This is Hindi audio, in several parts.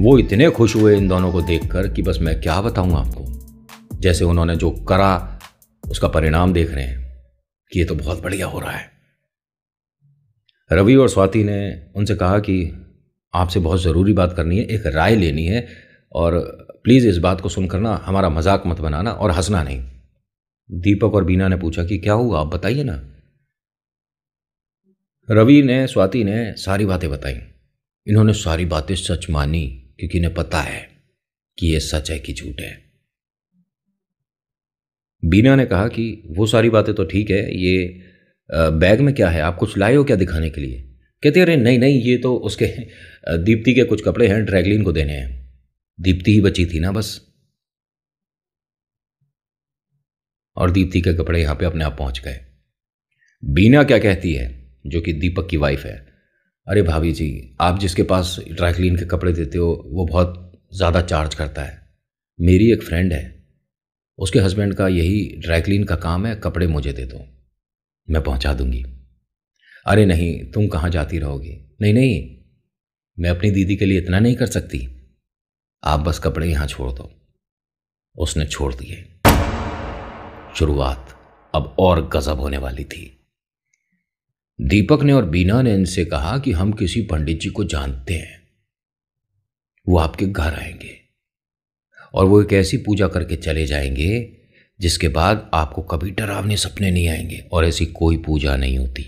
वो इतने खुश हुए इन दोनों को देखकर कि बस मैं क्या बताऊं आपको जैसे उन्होंने जो करा उसका परिणाम देख रहे हैं कि ये तो बहुत बढ़िया हो रहा है रवि और स्वाति ने उनसे कहा कि आपसे बहुत ज़रूरी बात करनी है एक राय लेनी है और प्लीज़ इस बात को सुनकर ना हमारा मजाक मत बनाना और हंसना नहीं दीपक और बीना ने पूछा कि क्या हुआ आप बताइए ना रवि ने स्वाति ने सारी बातें बताई इन्होंने सारी बातें सच मानी क्योंकि इन्हें पता है कि यह सच है कि झूठ है बीना ने कहा कि वो सारी बातें तो ठीक है ये बैग में क्या है आप कुछ लाए हो क्या दिखाने के लिए कहते अरे नहीं नहीं ये तो उसके दीप्ति के कुछ कपड़े हैं ड्रैगलिन को देने हैं दीप्ति ही बची थी ना बस और दीप्ति के कपड़े यहां पे अपने आप पहुंच गए बीना क्या कहती है जो कि दीपक की वाइफ है अरे भाभी जी आप जिसके पास ड्राई के कपड़े देते हो वो बहुत ज़्यादा चार्ज करता है मेरी एक फ्रेंड है उसके हस्बैंड का यही ड्राई का काम है कपड़े मुझे दे दो मैं पहुंचा दूंगी अरे नहीं तुम कहाँ जाती रहोगी नहीं नहीं मैं अपनी दीदी के लिए इतना नहीं कर सकती आप बस कपड़े यहां छोड़ दो उसने छोड़ दिए शुरुआत अब और गजब होने वाली थी दीपक ने और बीना ने इनसे कहा कि हम किसी पंडित जी को जानते हैं वो आपके घर आएंगे और वो एक ऐसी पूजा करके चले जाएंगे जिसके बाद आपको कभी डरावने सपने नहीं आएंगे और ऐसी कोई पूजा नहीं होती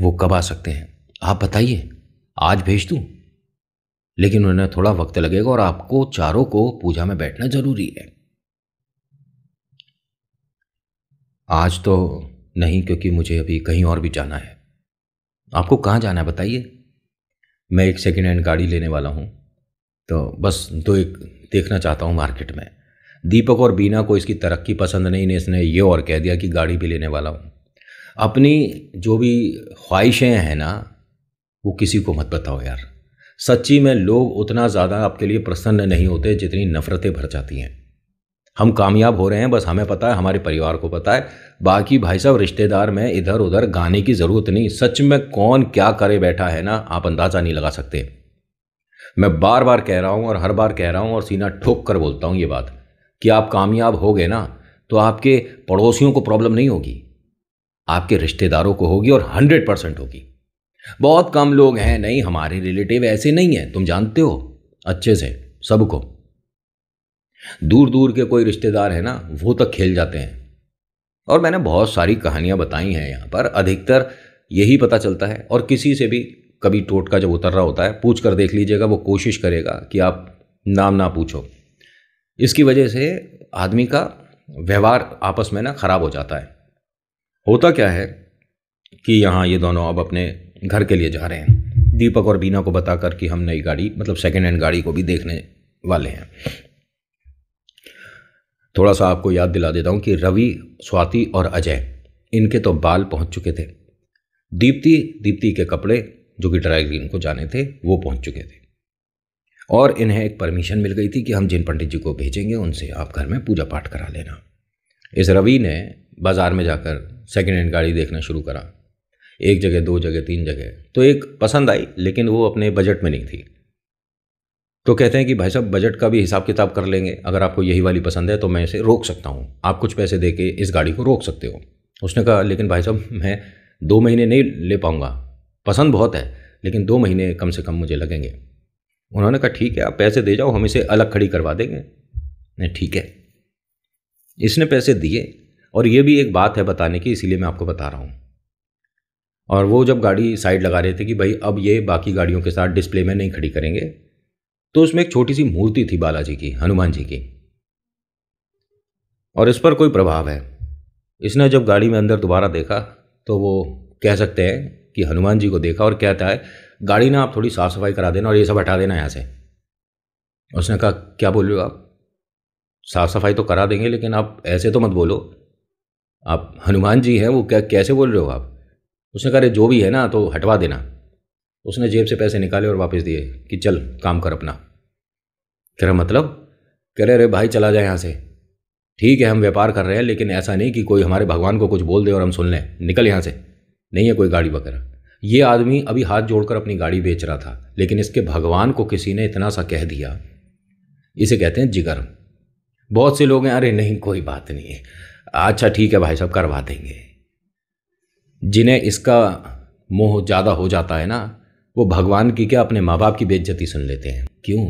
वो कब आ सकते हैं आप बताइए आज भेज दूँ लेकिन उन्हें थोड़ा वक्त लगेगा और आपको चारों को पूजा में बैठना जरूरी है आज तो नहीं क्योंकि मुझे अभी कहीं और भी जाना है आपको कहाँ जाना है बताइए मैं एक सेकेंड हैंड गाड़ी लेने वाला हूँ तो बस दो एक देखना चाहता हूँ मार्केट में दीपक और बीना को इसकी तरक्की पसंद नहीं ने इसने ये और कह दिया कि गाड़ी भी लेने वाला हूँ अपनी जो भी ख्वाहिशें हैं ना वो किसी को मत बताओ यार सच्ची में लोग उतना ज़्यादा आपके लिए प्रसन्न नहीं होते जितनी नफ़रतें भर जाती हैं हम कामयाब हो रहे हैं बस हमें पता है हमारे परिवार को पता है बाकी भाई साहब रिश्तेदार में इधर उधर गाने की ज़रूरत नहीं सच में कौन क्या करे बैठा है ना आप अंदाज़ा नहीं लगा सकते मैं बार बार कह रहा हूँ और हर बार कह रहा हूँ और सीना ठोक कर बोलता हूँ ये बात कि आप कामयाब हो गए ना तो आपके पड़ोसियों को प्रॉब्लम नहीं होगी आपके रिश्तेदारों को होगी और हंड्रेड परसेंट होगी बहुत कम लोग हैं नहीं हमारे रिलेटिव ऐसे नहीं हैं तुम जानते हो अच्छे से सबको दूर दूर के कोई रिश्तेदार है ना वो तक खेल जाते हैं और मैंने बहुत सारी कहानियां बताई हैं यहाँ पर अधिकतर यही पता चलता है और किसी से भी कभी टोटका जब उतर रहा होता है पूछ कर देख लीजिएगा वो कोशिश करेगा कि आप नाम ना पूछो इसकी वजह से आदमी का व्यवहार आपस में ना ख़राब हो जाता है होता क्या है कि यहाँ ये दोनों अब अपने घर के लिए जा रहे हैं दीपक और बीना को बताकर कि हम नई गाड़ी मतलब सेकेंड हैंड गाड़ी को भी देखने वाले हैं थोड़ा सा आपको याद दिला देता हूँ कि रवि स्वाति और अजय इनके तो बाल पहुँच चुके थे दीप्ति दीप्ति के कपड़े जो कि ड्राई क्लीन को जाने थे वो पहुँच चुके थे और इन्हें एक परमिशन मिल गई थी कि हम जिन पंडित जी को भेजेंगे उनसे आप घर में पूजा पाठ करा लेना इस रवि ने बाज़ार में जाकर सेकेंड हैंड गाड़ी देखना शुरू करा एक जगह दो जगह तीन जगह तो एक पसंद आई लेकिन वो अपने बजट में नहीं थी तो कहते हैं कि भाई साहब बजट का भी हिसाब किताब कर लेंगे अगर आपको यही वाली पसंद है तो मैं इसे रोक सकता हूँ आप कुछ पैसे दे के इस गाड़ी को रोक सकते हो उसने कहा लेकिन भाई साहब मैं दो महीने नहीं ले पाऊँगा पसंद बहुत है लेकिन दो महीने कम से कम मुझे लगेंगे उन्होंने कहा ठीक है आप पैसे दे जाओ हम इसे अलग खड़ी करवा देंगे नहीं ठीक है इसने पैसे दिए और ये भी एक बात है बताने की इसीलिए मैं आपको बता रहा हूँ और वो जब गाड़ी साइड लगा रहे थे कि भाई अब ये बाकी गाड़ियों के साथ डिस्प्ले में नहीं खड़ी करेंगे तो उसमें एक छोटी सी मूर्ति थी बालाजी की हनुमान जी की और इस पर कोई प्रभाव है इसने जब गाड़ी में अंदर दोबारा देखा तो वो कह सकते हैं कि हनुमान जी को देखा और कहता है गाड़ी ना आप थोड़ी साफ़ सफाई करा देना और ये सब हटा देना यहाँ से उसने कहा क्या बोल रहे हो आप साफ़ सफाई तो करा देंगे लेकिन आप ऐसे तो मत बोलो आप हनुमान जी हैं वो क्या कैसे बोल रहे हो आप उसने कहा जो भी है ना तो हटवा देना उसने जेब से पैसे निकाले और वापस दिए कि चल काम कर अपना कह रहे मतलब कह रहे अरे भाई चला जाए यहाँ से ठीक है हम व्यापार कर रहे हैं लेकिन ऐसा नहीं कि कोई हमारे भगवान को कुछ बोल दे और हम सुन लें निकल यहाँ से नहीं है कोई गाड़ी वगैरह ये आदमी अभी हाथ जोड़कर अपनी गाड़ी बेच रहा था लेकिन इसके भगवान को किसी ने इतना सा कह दिया इसे कहते हैं जिगर बहुत से लोग हैं अरे नहीं कोई बात नहीं है अच्छा ठीक है भाई साहब करवा देंगे जिन्हें इसका मोह ज़्यादा हो जाता है ना वो भगवान की क्या अपने माँ बाप की बेज्जती सुन लेते हैं क्यों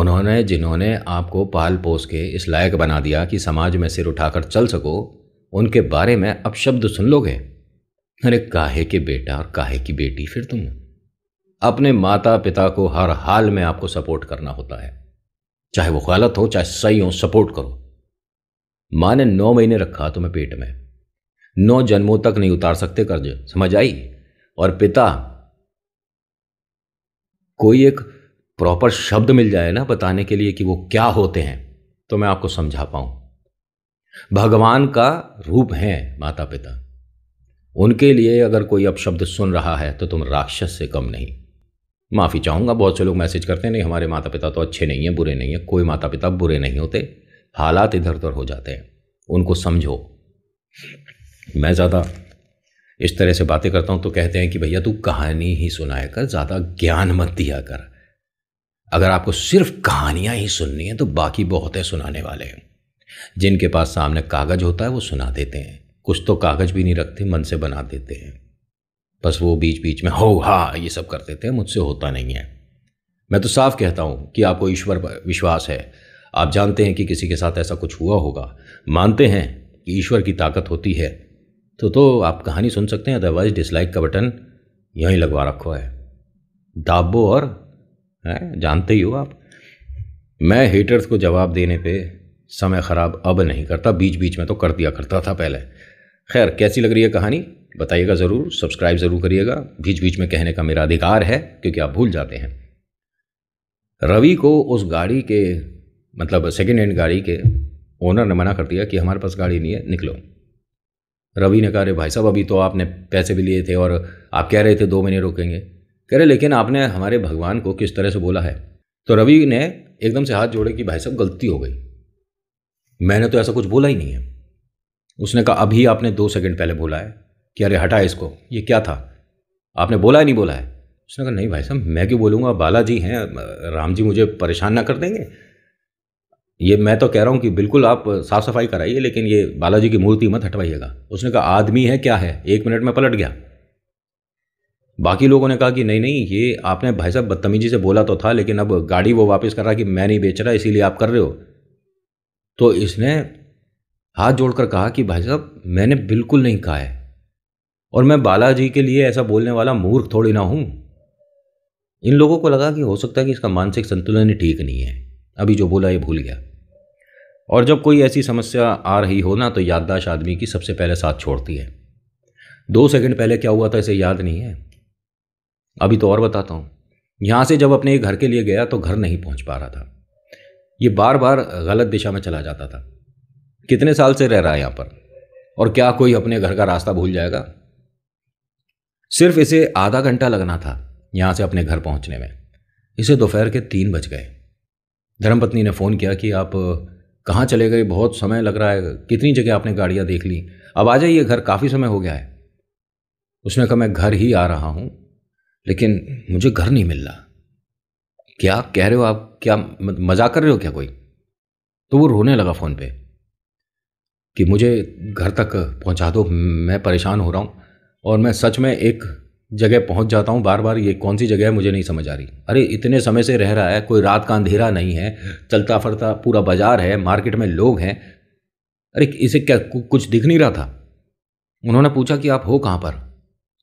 उन्होंने जिन्होंने आपको पाल पोस के इस लायक बना दिया कि समाज में सिर उठाकर चल सको उनके बारे में अब शब्द सुन लोगे अरे काहे के बेटा और काहे की बेटी फिर तुम अपने माता पिता को हर हाल में आपको सपोर्ट करना होता है चाहे वो गलत हो चाहे सही हो सपोर्ट करो माँ ने नौ महीने रखा तुम्हें पेट में नौ जन्मों तक नहीं उतार सकते कर्ज समझ आई और पिता कोई एक प्रॉपर शब्द मिल जाए ना बताने के लिए कि वो क्या होते हैं तो मैं आपको समझा पाऊं भगवान का रूप है माता पिता उनके लिए अगर कोई अब शब्द सुन रहा है तो तुम राक्षस से कम नहीं माफ़ी चाहूंगा बहुत से लोग मैसेज करते हैं नहीं हमारे माता पिता तो अच्छे नहीं है बुरे नहीं है कोई माता पिता बुरे नहीं होते हालात इधर उधर हो जाते हैं उनको समझो मैं ज़्यादा इस तरह से बातें करता हूँ तो कहते हैं कि भैया तू कहानी ही सुनाया कर ज़्यादा ज्ञान मत दिया कर अगर आपको सिर्फ कहानियाँ ही सुननी है तो बाकी है सुनाने वाले हैं जिनके पास सामने कागज़ होता है वो सुना देते हैं कुछ तो कागज़ भी नहीं रखते मन से बना देते हैं बस वो बीच बीच में हो हा ये सब कर देते हैं मुझसे होता नहीं है मैं तो साफ कहता हूँ कि आपको ईश्वर पर विश्वास है आप जानते हैं कि किसी के साथ ऐसा कुछ हुआ होगा मानते हैं कि ईश्वर की ताकत होती है तो तो आप कहानी सुन सकते हैं अदरवाइज डिसलाइक का बटन यहीं लगवा रखो है दाबो और है जानते ही हो आप मैं हेटर्स को जवाब देने पे समय ख़राब अब नहीं करता बीच बीच में तो कर दिया करता था पहले खैर कैसी लग रही है कहानी बताइएगा ज़रूर सब्सक्राइब ज़रूर करिएगा बीच बीच में कहने का मेरा अधिकार है क्योंकि आप भूल जाते हैं रवि को उस गाड़ी के मतलब सेकेंड हैंड गाड़ी के ओनर ने मना कर दिया कि हमारे पास गाड़ी नहीं है निकलो रवि ने कहा अरे भाई साहब अभी तो आपने पैसे भी लिए थे और आप कह रहे थे दो महीने रोकेंगे कह रहे लेकिन आपने हमारे भगवान को किस तरह से बोला है तो रवि ने एकदम से हाथ जोड़े कि भाई साहब गलती हो गई मैंने तो ऐसा कुछ बोला ही नहीं है उसने कहा अभी आपने दो सेकंड पहले बोला है कि अरे हटा इसको ये क्या था आपने बोला ही नहीं बोला है उसने कहा नहीं भाई साहब मैं क्यों बोलूँगा बालाजी हैं राम जी मुझे परेशान ना कर देंगे ये मैं तो कह रहा हूँ कि बिल्कुल आप साफ़ सफाई कराइए लेकिन ये बालाजी की मूर्ति मत हटवाइएगा उसने कहा आदमी है क्या है एक मिनट में पलट गया बाकी लोगों ने कहा कि नहीं नहीं ये आपने भाई साहब बदतमीजी से बोला तो था लेकिन अब गाड़ी वो वापस कर रहा कि मैं नहीं बेच रहा इसीलिए आप कर रहे हो तो इसने हाथ जोड़कर कहा कि भाई साहब मैंने बिल्कुल नहीं कहा है और मैं बालाजी के लिए ऐसा बोलने वाला मूर्ख थोड़ी ना हूँ इन लोगों को लगा कि हो सकता है कि इसका मानसिक संतुलन ही ठीक नहीं है अभी जो बोला ये भूल गया और जब कोई ऐसी समस्या आ रही हो ना तो याददाश्त आदमी की सबसे पहले साथ छोड़ती है दो सेकंड पहले क्या हुआ था इसे याद नहीं है अभी तो और बताता हूँ यहाँ से जब अपने घर के लिए गया तो घर नहीं पहुँच पा रहा था ये बार बार गलत दिशा में चला जाता था कितने साल से रह रहा है यहाँ पर और क्या कोई अपने घर का रास्ता भूल जाएगा सिर्फ इसे आधा घंटा लगना था यहाँ से अपने घर पहुँचने में इसे दोपहर के तीन बज गए धर्मपत्नी ने फ़ोन किया कि आप कहाँ चले गए बहुत समय लग रहा है कितनी जगह आपने गाड़ियाँ देख ली अब आ जाइए घर काफ़ी समय हो गया है उसने कहा मैं घर ही आ रहा हूँ लेकिन मुझे घर नहीं मिल रहा क्या कह रहे हो आप क्या मजाक कर रहे हो क्या कोई तो वो रोने लगा फ़ोन पे कि मुझे घर तक पहुंचा दो मैं परेशान हो रहा हूं और मैं सच में एक जगह पहुंच जाता हूं बार बार ये कौन सी जगह है मुझे नहीं समझ आ रही अरे इतने समय से रह रहा है कोई रात का अंधेरा नहीं है चलता फरता पूरा बाजार है मार्केट में लोग हैं अरे इसे क्या कुछ दिख नहीं रहा था उन्होंने पूछा कि आप हो कहाँ पर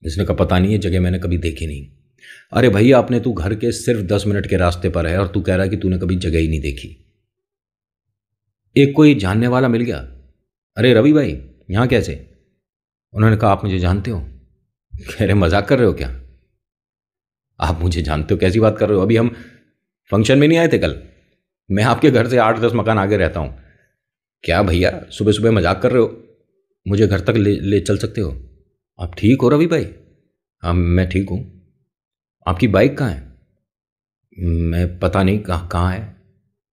इसने कहा पता नहीं है जगह मैंने कभी देखी नहीं अरे भैया आपने तू तो घर के सिर्फ दस मिनट के रास्ते पर है और तू कह रहा है कि तूने कभी जगह ही नहीं देखी एक कोई जानने वाला मिल गया अरे रवि भाई यहाँ कैसे उन्होंने कहा आप मुझे जानते हो कह रहे मजाक कर रहे हो क्या आप मुझे जानते हो कैसी बात कर रहे हो अभी हम फंक्शन में नहीं आए थे कल मैं आपके घर से आठ दस मकान आगे रहता हूँ क्या भैया सुबह सुबह मजाक कर रहे हो मुझे घर तक ले ले चल सकते हो आप ठीक हो रवि भाई हाँ मैं ठीक हूँ आपकी बाइक कहाँ है मैं पता नहीं कहाँ कहाँ है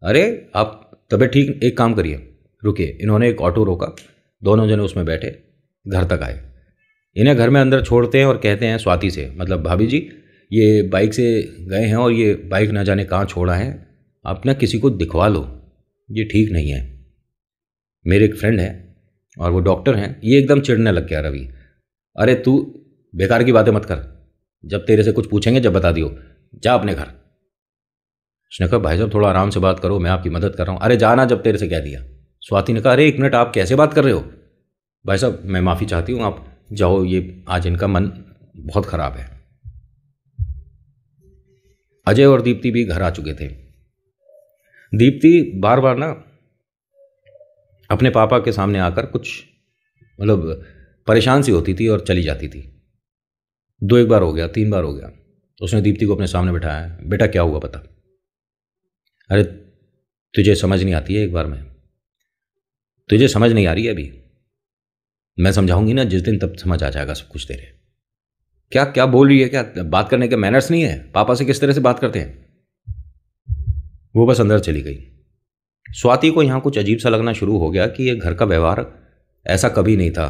अरे आप तबीयत ठीक एक काम करिए रुकिए इन्होंने एक ऑटो रोका दोनों जने उसमें बैठे घर तक आए इन्हें घर में अंदर छोड़ते हैं और कहते हैं स्वाति से मतलब भाभी जी ये बाइक से गए हैं और ये बाइक ना जाने कहाँ छोड़ा है आप ना किसी को दिखवा लो ये ठीक नहीं है मेरे एक फ्रेंड है और वो डॉक्टर हैं ये एकदम चिड़ने लग गया रवि अरे तू बेकार की बातें मत कर जब तेरे से कुछ पूछेंगे जब बता दियो जा अपने घर उसने कहा भाई साहब थोड़ा आराम से बात करो मैं आपकी मदद कर रहा हूँ अरे जाना जब तेरे से कह दिया स्वाति ने कहा अरे एक मिनट आप कैसे बात कर रहे हो भाई साहब मैं माफ़ी चाहती हूँ आप जाओ ये आज इनका मन बहुत ख़राब है अजय और दीप्ति भी घर आ चुके थे दीप्ति बार बार ना अपने पापा के सामने आकर कुछ मतलब परेशान सी होती थी और चली जाती थी दो एक बार हो गया तीन बार हो गया उसने दीप्ति को अपने सामने बैठाया बेटा क्या हुआ पता अरे तुझे समझ नहीं आती है एक बार में तुझे समझ नहीं आ रही है अभी मैं समझाऊंगी ना जिस दिन तब समझ आ जाएगा सब कुछ तेरे क्या क्या बोल रही है क्या बात करने के मैनर्स नहीं है पापा से किस तरह से बात करते हैं वो बस अंदर चली गई स्वाति को यहाँ कुछ अजीब सा लगना शुरू हो गया कि ये घर का व्यवहार ऐसा कभी नहीं था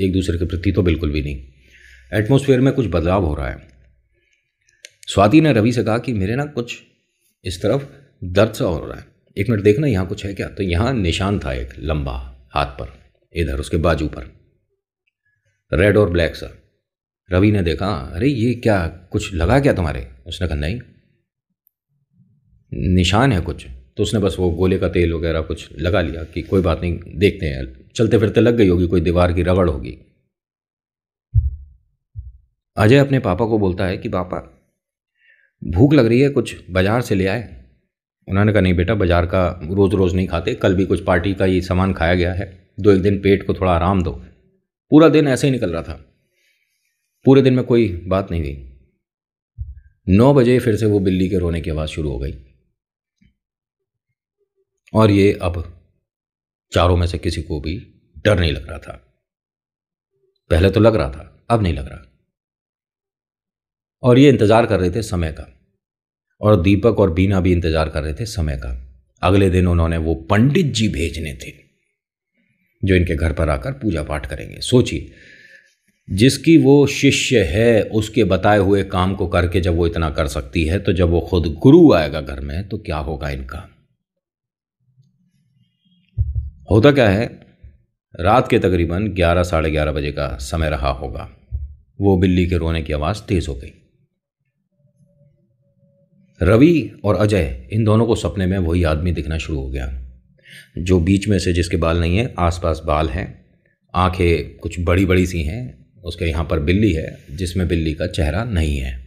एक दूसरे के प्रति तो बिल्कुल भी नहीं एटमोसफेयर में कुछ बदलाव हो रहा है स्वाति ने रवि से कहा कि मेरे ना कुछ इस तरफ दर्द सा हो रहा है एक मिनट देखना यहाँ कुछ है क्या तो यहाँ निशान था एक लंबा हाथ पर इधर उसके बाजू पर रेड और ब्लैक सर रवि ने देखा अरे ये क्या कुछ लगा क्या तुम्हारे उसने कहा नहीं निशान है कुछ तो उसने बस वो गोले का तेल वगैरह कुछ लगा लिया कि कोई बात नहीं देखते हैं चलते फिरते लग गई होगी कोई दीवार की रगड़ होगी अजय अपने पापा को बोलता है कि पापा भूख लग रही है कुछ बाजार से ले आए उन्होंने कहा नहीं बेटा बाजार का रोज़ रोज़ नहीं खाते कल भी कुछ पार्टी का ये सामान खाया गया है दो एक दिन पेट को थोड़ा आराम दो पूरा दिन ऐसे ही निकल रहा था पूरे दिन में कोई बात नहीं हुई नौ बजे फिर से वो बिल्ली के रोने की आवाज़ शुरू हो गई और ये अब चारों में से किसी को भी डर नहीं लग रहा था पहले तो लग रहा था अब नहीं लग रहा और ये इंतज़ार कर रहे थे समय का और दीपक और बीना भी इंतज़ार कर रहे थे समय का अगले दिन उन्होंने वो पंडित जी भेजने थे जो इनके घर पर आकर पूजा पाठ करेंगे सोचिए जिसकी वो शिष्य है उसके बताए हुए काम को करके जब वो इतना कर सकती है तो जब वो खुद गुरु आएगा घर में तो क्या होगा इनका होता क्या है रात के तकरीबन ग्यारह साढ़े ग्यारह बजे का समय रहा होगा वो बिल्ली के रोने की आवाज़ तेज़ हो गई रवि और अजय इन दोनों को सपने में वही आदमी दिखना शुरू हो गया जो बीच में से जिसके बाल नहीं है आसपास बाल हैं आंखें कुछ बड़ी बड़ी सी हैं उसके यहाँ पर बिल्ली है जिसमें बिल्ली का चेहरा नहीं है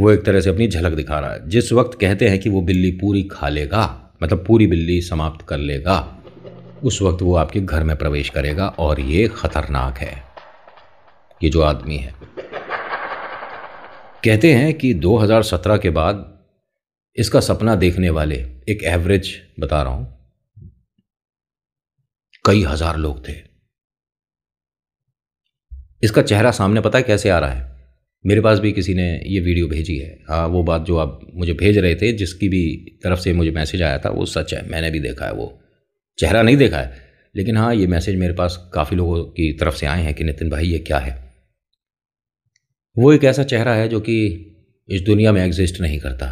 वो एक तरह से अपनी झलक दिखा रहा है जिस वक्त कहते हैं कि वो बिल्ली पूरी खा लेगा मतलब पूरी बिल्ली समाप्त कर लेगा उस वक्त वो आपके घर में प्रवेश करेगा और ये खतरनाक है ये जो आदमी है कहते हैं कि 2017 के बाद इसका सपना देखने वाले एक एवरेज बता रहा हूं कई हजार लोग थे इसका चेहरा सामने पता है कैसे आ रहा है मेरे पास भी किसी ने ये वीडियो भेजी है हाँ वो बात जो आप मुझे भेज रहे थे जिसकी भी तरफ से मुझे मैसेज आया था वो सच है मैंने भी देखा है वो चेहरा नहीं देखा है लेकिन हाँ ये मैसेज मेरे पास काफ़ी लोगों की तरफ से आए हैं कि नितिन भाई ये क्या है वो एक ऐसा चेहरा है जो कि इस दुनिया में एग्जिस्ट नहीं करता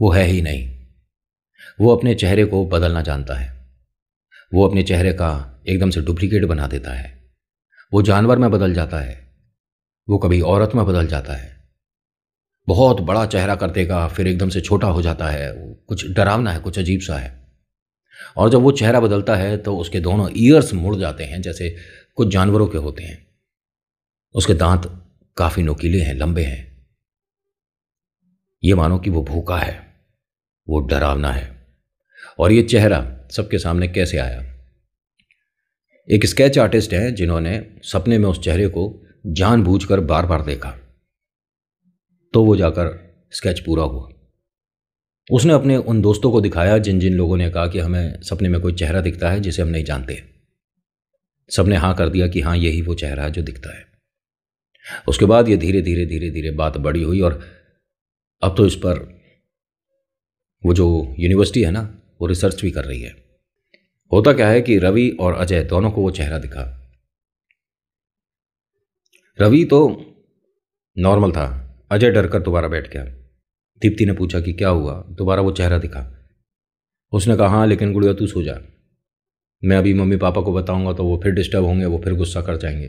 वो है ही नहीं वो अपने चेहरे को बदलना जानता है वो अपने चेहरे का एकदम से डुप्लीकेट बना देता है वो जानवर में बदल जाता है वो कभी औरत में बदल जाता है बहुत बड़ा चेहरा कर देगा फिर एकदम से छोटा हो जाता है कुछ डरावना है कुछ अजीब सा है और जब वो चेहरा बदलता है तो उसके दोनों ईयर्स मुड़ जाते हैं जैसे कुछ जानवरों के होते हैं उसके दांत काफ़ी नोकीले हैं लंबे हैं ये मानो कि वो भूखा है वो डरावना है और ये चेहरा सबके सामने कैसे आया एक स्केच आर्टिस्ट हैं जिन्होंने सपने में उस चेहरे को जानबूझकर बार बार देखा तो वो जाकर स्केच पूरा हुआ उसने अपने उन दोस्तों को दिखाया जिन जिन लोगों ने कहा कि हमें सपने में कोई चेहरा दिखता है जिसे हम नहीं जानते सबने हाँ कर दिया कि हाँ यही वो चेहरा है जो दिखता है उसके बाद ये धीरे धीरे धीरे धीरे बात बड़ी हुई और अब तो इस पर वो जो यूनिवर्सिटी है ना वो रिसर्च भी कर रही है होता क्या है कि रवि और अजय दोनों को वो चेहरा दिखा रवि तो नॉर्मल था अजय डर कर दोबारा बैठ गया दीप्ति ने पूछा कि क्या हुआ दोबारा वो चेहरा दिखा उसने कहा हाँ लेकिन गुड़िया तू सो जा मैं अभी मम्मी पापा को बताऊंगा तो वो फिर डिस्टर्ब होंगे वो फिर गुस्सा कर जाएंगे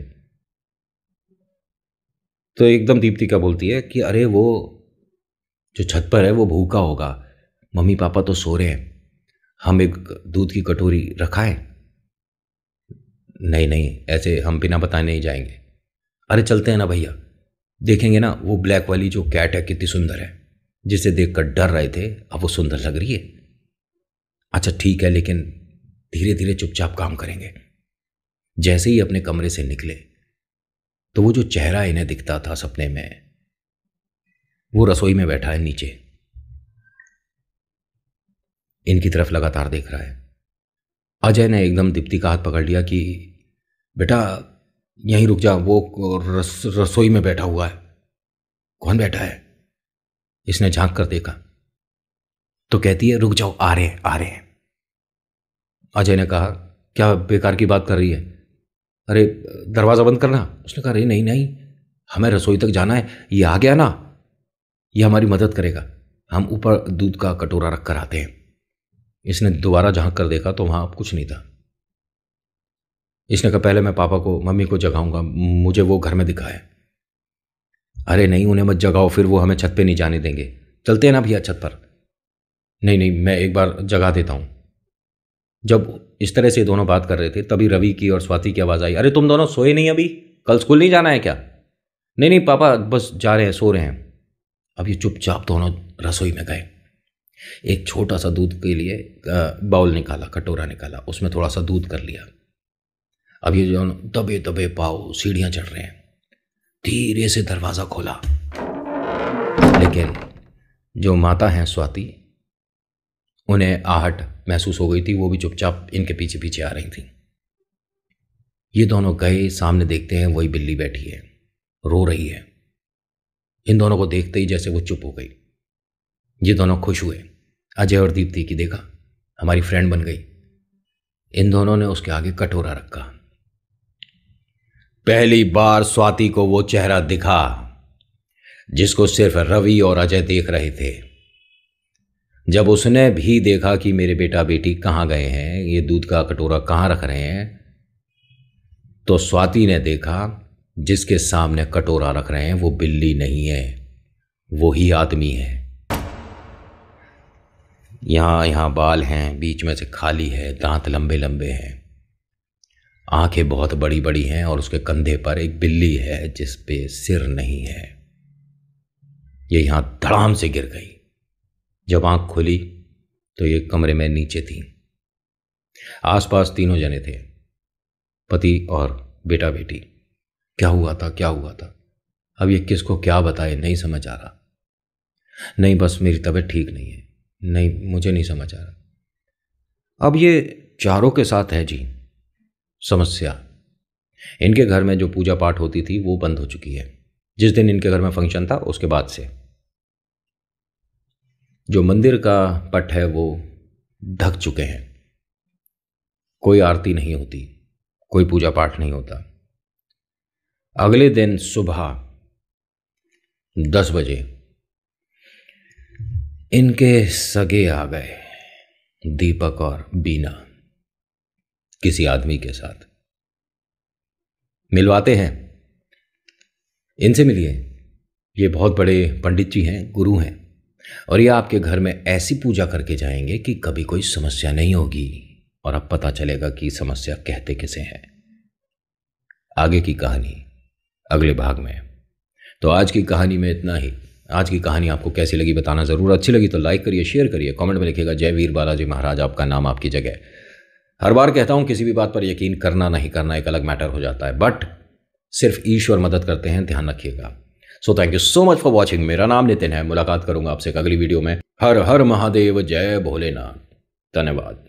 तो एकदम दीप्ति क्या बोलती है कि अरे वो जो छत पर है वो भूखा होगा मम्मी पापा तो सो रहे हैं हम एक दूध की कटोरी रखा है नहीं नहीं ऐसे हम बिना बताए नहीं जाएंगे अरे चलते हैं ना भैया देखेंगे ना वो ब्लैक वाली जो कैट है कितनी सुंदर है जिसे देखकर डर रहे थे अब वो सुंदर लग रही है अच्छा ठीक है लेकिन धीरे धीरे चुपचाप काम करेंगे जैसे ही अपने कमरे से निकले तो वो जो चेहरा इन्हें दिखता था सपने में वो रसोई में बैठा है नीचे इनकी तरफ लगातार देख रहा है अजय ने एकदम दीप्ति का हाथ पकड़ लिया कि बेटा यहीं रुक जा वो रस, रसोई में बैठा हुआ है कौन बैठा है इसने झांक कर देखा तो कहती है रुक जाओ आ रहे हैं आ रहे हैं अजय ने कहा क्या बेकार की बात कर रही है अरे दरवाज़ा बंद करना उसने कहा अरे नहीं नहीं हमें रसोई तक जाना है ये आ गया ना ये हमारी मदद करेगा हम ऊपर दूध का कटोरा रख कर आते हैं इसने दोबारा झांक कर देखा तो वहाँ अब कुछ नहीं था इसने कहा पहले मैं पापा को मम्मी को जगाऊंगा मुझे वो घर में दिखा है अरे नहीं उन्हें मत जगाओ फिर वो हमें छत पे नहीं जाने देंगे चलते हैं ना भैया छत पर नहीं नहीं मैं एक बार जगा देता हूँ जब इस तरह से दोनों बात कर रहे थे तभी रवि की और स्वाति की आवाज़ आई अरे तुम दोनों सोए नहीं अभी कल स्कूल नहीं जाना है क्या नहीं नहीं पापा बस जा रहे हैं सो रहे हैं अभी चुपचाप दोनों रसोई में गए एक छोटा सा दूध के लिए बाउल निकाला कटोरा निकाला उसमें थोड़ा सा दूध कर लिया अब ये जो दबे दबे पाओ सीढ़ियाँ चढ़ रहे हैं धीरे से दरवाज़ा खोला लेकिन जो माता हैं स्वाति उन्हें आहट महसूस हो गई थी वो भी चुपचाप इनके पीछे पीछे आ रही थी ये दोनों गए सामने देखते हैं वही बिल्ली बैठी है रो रही है इन दोनों को देखते ही जैसे वो चुप हो गई ये दोनों खुश हुए अजय और दीप्ति की देखा हमारी फ्रेंड बन गई इन दोनों ने उसके आगे कटोरा रखा पहली बार स्वाति को वो चेहरा दिखा जिसको सिर्फ रवि और अजय देख रहे थे जब उसने भी देखा कि मेरे बेटा बेटी कहाँ गए हैं ये दूध का कटोरा कहाँ रख रहे हैं तो स्वाति ने देखा जिसके सामने कटोरा रख रहे हैं वो बिल्ली नहीं है वो ही आदमी है यहाँ यहाँ बाल हैं बीच में से खाली है दांत लंबे लंबे हैं आंखें बहुत बड़ी बड़ी हैं और उसके कंधे पर एक बिल्ली है जिस पे सिर नहीं है ये यहाँ धड़ाम से गिर गई जब आंख खुली तो ये कमरे में नीचे थी आसपास तीनों जने थे पति और बेटा बेटी क्या हुआ था क्या हुआ था अब ये किसको क्या बताए नहीं समझ आ रहा नहीं बस मेरी तबीयत ठीक नहीं है नहीं मुझे नहीं समझ आ रहा अब ये चारों के साथ है जी समस्या इनके घर में जो पूजा पाठ होती थी वो बंद हो चुकी है जिस दिन इनके घर में फंक्शन था उसके बाद से जो मंदिर का पट है वो ढक चुके हैं कोई आरती नहीं होती कोई पूजा पाठ नहीं होता अगले दिन सुबह दस बजे इनके सगे आ गए दीपक और बीना किसी आदमी के साथ मिलवाते हैं इनसे मिलिए ये बहुत बड़े पंडित जी हैं गुरु हैं और ये आपके घर में ऐसी पूजा करके जाएंगे कि कभी कोई समस्या नहीं होगी और अब पता चलेगा कि समस्या कहते किसे हैं आगे की कहानी अगले भाग में तो आज की कहानी में इतना ही आज की कहानी आपको कैसी लगी बताना ज़रूर अच्छी लगी तो लाइक करिए शेयर करिए कमेंट में लिखिएगा जय वीर बालाजी महाराज आपका नाम आपकी जगह हर बार कहता हूँ किसी भी बात पर यकीन करना नहीं करना एक अलग मैटर हो जाता है बट सिर्फ ईश्वर मदद करते हैं ध्यान रखिएगा so thank you so much for watching मेरा नाम नितिन है मुलाकात करूंगा आपसे अगली वीडियो में हर हर महादेव जय भोलेनाथ धन्यवाद